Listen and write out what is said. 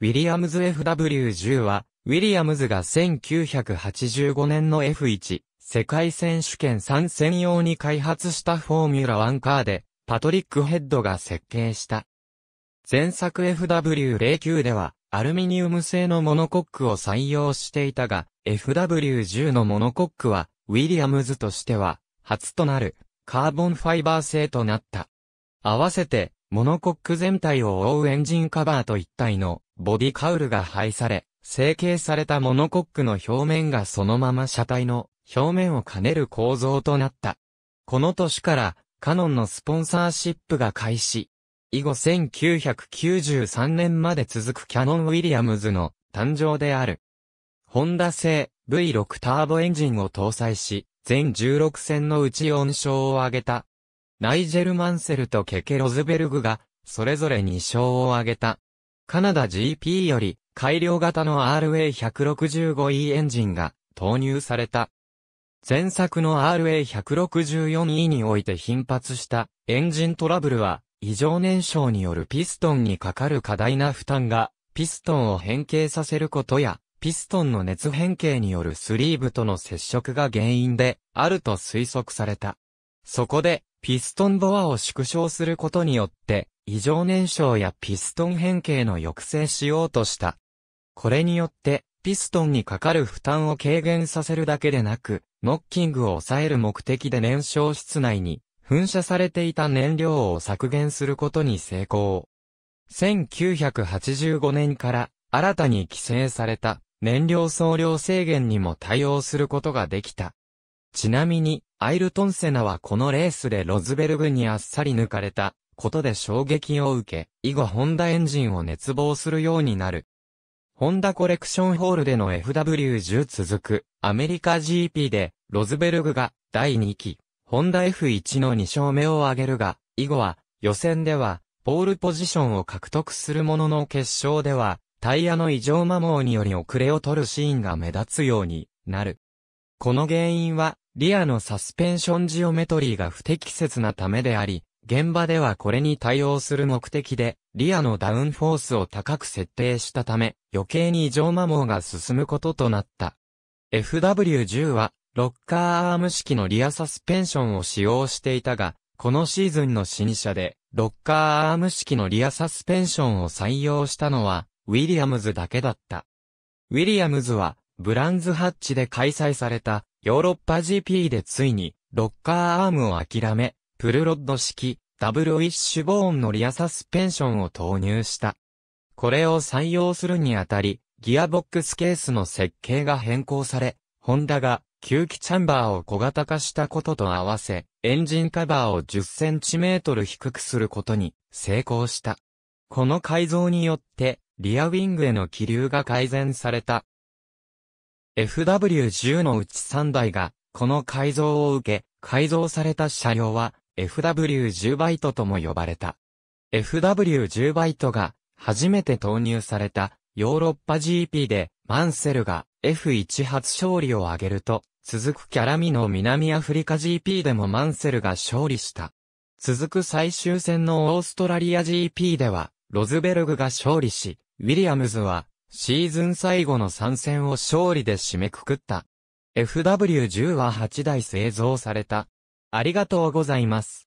ウィリアムズ FW10 は、ウィリアムズが1985年の F1 世界選手権参戦用に開発したフォーミュラ1カーで、パトリック・ヘッドが設計した。前作 FW09 では、アルミニウム製のモノコックを採用していたが、FW10 のモノコックは、ウィリアムズとしては、初となる、カーボンファイバー製となった。合わせて、モノコック全体を覆うエンジンカバーと一体のボディカウルが配され、成形されたモノコックの表面がそのまま車体の表面を兼ねる構造となった。この年からカノンのスポンサーシップが開始。以後1993年まで続くキャノン・ウィリアムズの誕生である。ホンダ製 V6 ターボエンジンを搭載し、全16戦のうち4勝を挙げたナイジェル・マンセルとケケ・ロズベルグが、それぞれ2勝を挙げた。カナダ GP より、改良型の RA165E エンジンが投入された。前作の RA164E において頻発したエンジントラブルは、異常燃焼によるピストンにかかる過大な負担が、ピストンを変形させることや、ピストンの熱変形によるスリーブとの接触が原因であると推測された。そこで、ピストンボアを縮小することによって、異常燃焼やピストン変形の抑制しようとした。これによって、ピストンにかかる負担を軽減させるだけでなく、ノッキングを抑える目的で燃焼室内に噴射されていた燃料を削減することに成功。1985年から新たに規制された燃料総量制限にも対応することができた。ちなみに、アイルトンセナはこのレースでロズベルグにあっさり抜かれたことで衝撃を受け、以後ホンダエンジンを熱望するようになる。ホンダコレクションホールでの FW10 続くアメリカ GP でロズベルグが第2期、ホンダ F1 の2勝目を挙げるが、以後は予選ではポールポジションを獲得するものの決勝ではタイヤの異常摩耗により遅れを取るシーンが目立つようになる。この原因は、リアのサスペンションジオメトリーが不適切なためであり、現場ではこれに対応する目的で、リアのダウンフォースを高く設定したため、余計に異常摩耗が進むこととなった。FW10 は、ロッカーアーム式のリアサスペンションを使用していたが、このシーズンの新車で、ロッカーアーム式のリアサスペンションを採用したのは、ウィリアムズだけだった。ウィリアムズは、ブランズハッチで開催されたヨーロッパ GP でついにロッカーアームを諦め、プルロッド式ダブルウィッシュボーンのリアサスペンションを投入した。これを採用するにあたり、ギアボックスケースの設計が変更され、ホンダが吸気チャンバーを小型化したことと合わせ、エンジンカバーを10センチメートル低くすることに成功した。この改造によって、リアウィングへの気流が改善された FW10 のうち3台が、この改造を受け、改造された車両は、FW10 バイトとも呼ばれた。FW10 バイトが、初めて投入された、ヨーロッパ GP で、マンセルが F1 初勝利を挙げると、続くキャラミの南アフリカ GP でもマンセルが勝利した。続く最終戦のオーストラリア GP では、ロズベルグが勝利し、ウィリアムズはシーズン最後の参戦を勝利で締めくくった。FW10 は8台製造された。ありがとうございます。